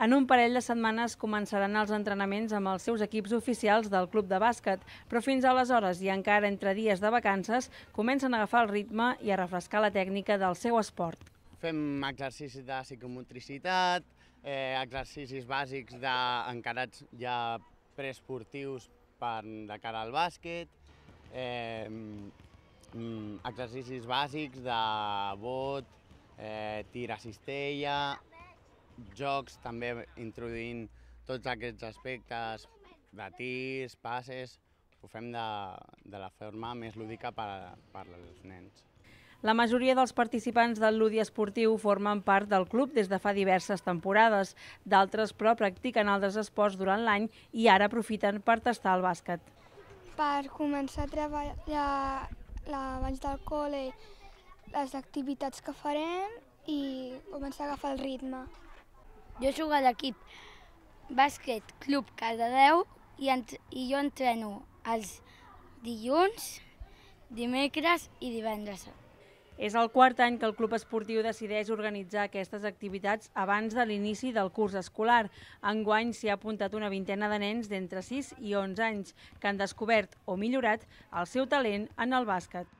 En un parell de setmanes començaran els entrenaments amb els seus equips oficials del club de bàsquet, però fins aleshores i encara entre dies de vacances comencen a agafar el ritme i a refrescar la tècnica del seu esport. Fem exercicis de psicomotricitat, eh, exercicis bàsics de, encarats ja preesportius per de cara al bàsquet, eh, mm, exercicis bàsics de bot, eh, tir a cistella, jocs, també introduint tots aquests aspectes de tirs, passes, ho fem de, de la forma més lúdica per, per als nens. La majoria dels participants del Ludi Esportiu formen part del club des de fa diverses temporades. D'altres, però, practiquen altres esports durant l'any i ara aprofiten per tastar el bàsquet. Per començar a treballar la, abans del col·le les activitats que farem i començar a agafar el ritme. Jo jugo a l'equip bàsquet Club Cardedeu i, i jo entreno els dilluns, dimecres i divendres. És el quart any que el Club Esportiu decideix organitzar aquestes activitats abans de l'inici del curs escolar. Enguany s'hi ha apuntat una vintena de nens d'entre 6 i 11 anys que han descobert o millorat el seu talent en el bàsquet.